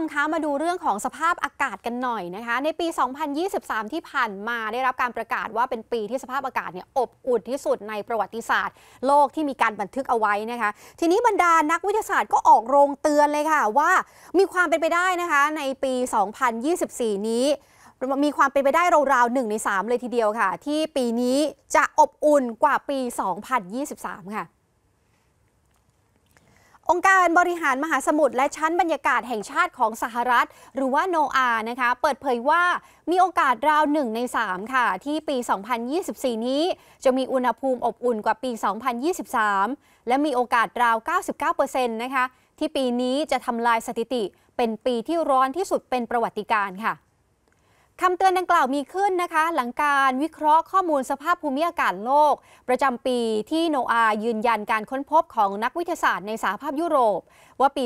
มคะมาดูเรื่องของสภาพอากาศกันหน่อยนะคะ ในปี 2023 ที่ผ่านมาได้รับการประกาศว่าเป็นปีที่สภาพอากาศเนี่ยอบอุ่นที่สุดในประวัติศาสตร์โลกที่มีการบันทึกเอาไว้นะคะ ทีนี้บรรดานักวิทยาศาสตร์ก็ออกโรงเตือนเลยค่ะ ว่า มีความเป็นไปได้นะคะในปี 2024 นี้มีความเป็นไปได้ราวๆหนึ่งใน3 เลยทีเดียวค่ะ ที่ปีนี้จะอบอุ่นกว่าปี 2023 ค่ะองค์การบริหารมหาสมุทรและชั้นบรรยากาศแห่งชาติของสหรัฐหรือว่าโนอานะคะเปิดเผยว่ามีโอกาสราว 1 ใน 3 ค่ะ ที่ปี 2024 นี้จะมีอุณหภูมิอบอุ่นกว่าปี 2023 และมีโอกาสราว 99%นะคะ ที่ปีนี้จะทำลายสถิติเป็นปีที่ร้อนที่สุดเป็นประวัติการค่ะคำเตือนดังกล่าวมีขึ้นนะคะ หลังการวิเคราะห์ข้อมูลสภาพภูมิอากาศโลก ประจำปีที่โนอายืนยันการค้นพบของนักวิทยาศาสตร์ในสหภาพยุโรป ว่าปี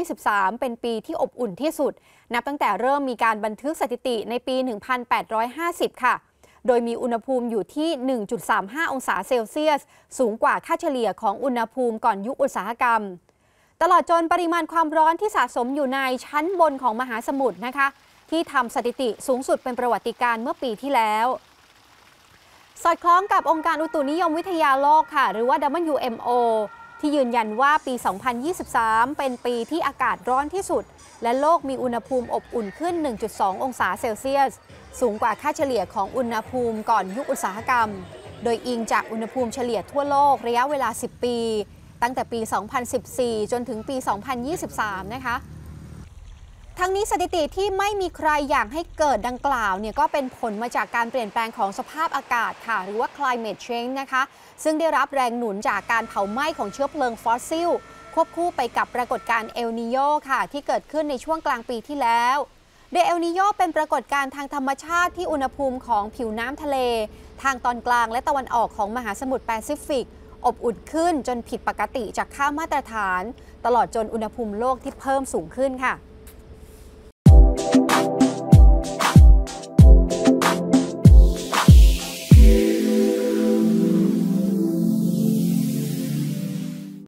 2023 เป็นปีที่อบอุ่นที่สุด นับตั้งแต่เริ่มมีการบันทึกสถิติในปี 1850 ค่ะ โดยมีอุณหภูมิอยู่ที่ 1.35 องศาเซลเซียส สูงกว่าค่าเฉลี่ยของอุณหภูมิก่อนยุคอุตสาหกรรมตลอดจนปริมาณความร้อนที่สะสมอยู่ในชั้นบนของมหาสมุทรนะคะที่ทำสถิติสูงสุดเป็นประวัติการเมื่อปีที่แล้ว สอดคล้องกับองค์การอุตุนิยมวิทยาโลกค่ะ หรือว่า WMO ที่ยืนยันว่าปี 2023 เป็นปีที่อากาศร้อนที่สุด และโลกมีอุณหภูมิอบอุ่นขึ้น 1.2 องศาเซลเซียส สูงกว่าค่าเฉลี่ยของอุณหภูมิก่อนยุคอุตสาหกรรม โดยอิงจากอุณหภูมิเฉลี่ยทั่วโลกระยะเวลา 10 ปี ตั้งแต่ปี 2014 จนถึงปี 2023 นะคะทั้งนี้สถิติที่ไม่มีใครอยากให้เกิดดังกล่าวเนี่ยก็เป็นผลมาจากการเปลี่ยนแปลงของสภาพอากาศค่ะหรือว่า climate change นะคะ ซึ่งได้รับแรงหนุนจากการเผาไหม้ของเชื้อเพลิงฟอสซิล ควบคู่ไปกับปรากฏการณ์เอลนิโยค่ะ ที่เกิดขึ้นในช่วงกลางปีที่แล้วโดยเอลนิโยเป็นปรากฏการณ์ทางธรรมชาติที่อุณหภูมิของผิวน้ำทะเล ทางตอนกลางและตะวันออกของมหาสมุทรแปซิฟิก อบอุ่นขึ้น จนผิดปกติจากค่ามาตรฐาน ตลอดจนอุณหภูมิโลกที่เพิ่มสูงขึ้นค่ะ